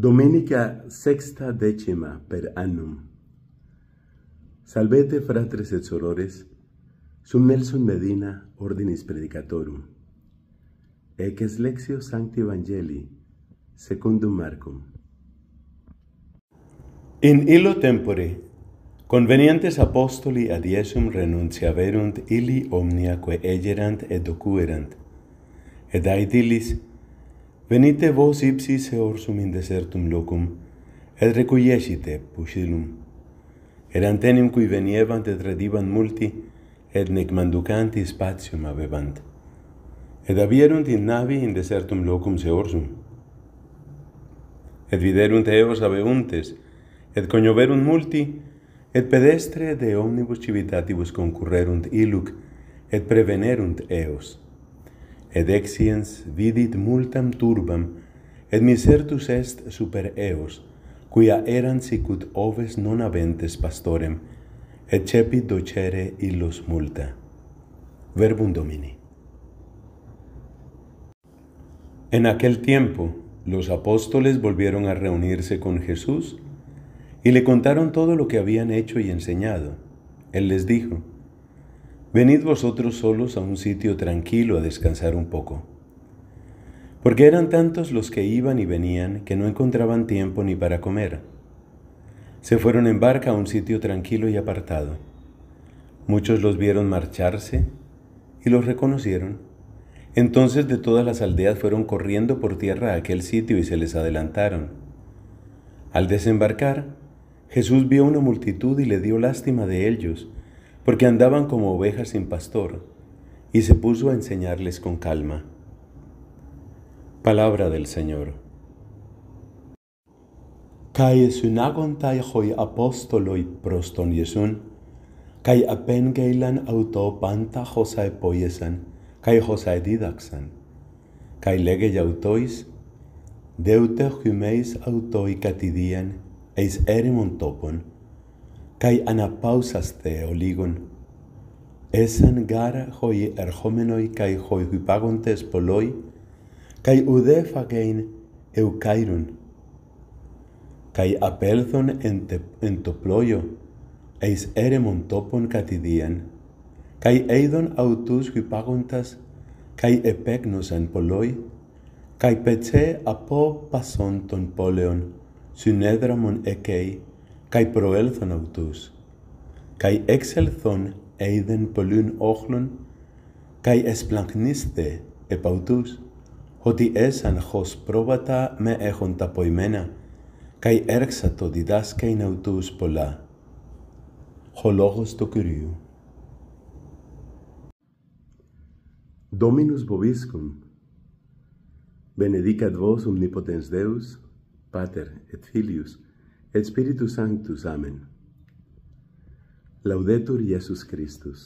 Domenica sexta decima per annum. Salvete, fratres et sorores, sum Nelson Medina, ordinis predicatorum. Ec es lexio sancti evangelii, secundum marcum. In illo tempore, convenientes apostoli ad Iesum renunciaverunt illi omnia quae egerant et docuerant, et et aedilis, Venite vos ipsi seorsum in desertum locum, et recuiescite pusilum. Erant enim cui venievant et redivant multi, et nec manducanti spatium avevant. Et avierunt in navi in desertum locum seorsum. Et viderunt eos aveuntes, et coñoverunt multi, et pedestre de omnibus civitatibus concurrerunt iluc, et prevenerunt eos. et vidit multam turbam, et misertus est super eos, quia erant sicut oves non aventes pastorem, et cepit docere illos multa. Verbum Domini. En aquel tiempo, los apóstoles volvieron a reunirse con Jesús y le contaron todo lo que habían hecho y enseñado. Él les dijo, venid vosotros solos a un sitio tranquilo a descansar un poco. Porque eran tantos los que iban y venían que no encontraban tiempo ni para comer. Se fueron en barca a un sitio tranquilo y apartado. Muchos los vieron marcharse y los reconocieron. Entonces de todas las aldeas fueron corriendo por tierra a aquel sitio y se les adelantaron. Al desembarcar, Jesús vio una multitud y le dio lástima de ellos porque andaban como ovejas sin pastor, y se puso a enseñarles con calma. Palabra del Señor. Kai sunagontai hoi apóstoloi proston Jesun, kai apen auto panta josae poiesan, kai josae didaxan, kai lege autois, deute autoi katidian eis erimon topon, kai ana pausas te oligon esan gara hoi erhomenoi kai hoi hypagontes poloi kai ude fagein eu kai apelthon en te to ployo eis ere montopon katidien kai eidon autous hypagontas kai epegnos en poloi kai pete apo pason ton poleon synedramon ekei καί προέλθον αυτούς, καί εξελθόν είδεν πολλούν όχλων, καί εσπλαγνίστε επ' αυτούς, ότι έσαν χως πρόβατα με έχουν τα ποημένα, καί έρξατο το διδάσκαιν αυτούς πολλά. Ο λόγος του Κυρίου. Dominus vobiscum, benedicat vos omnipotens Deus, Pater et Filius, Et Spiritus Sanctus amen. Laudetur Iesus Christus.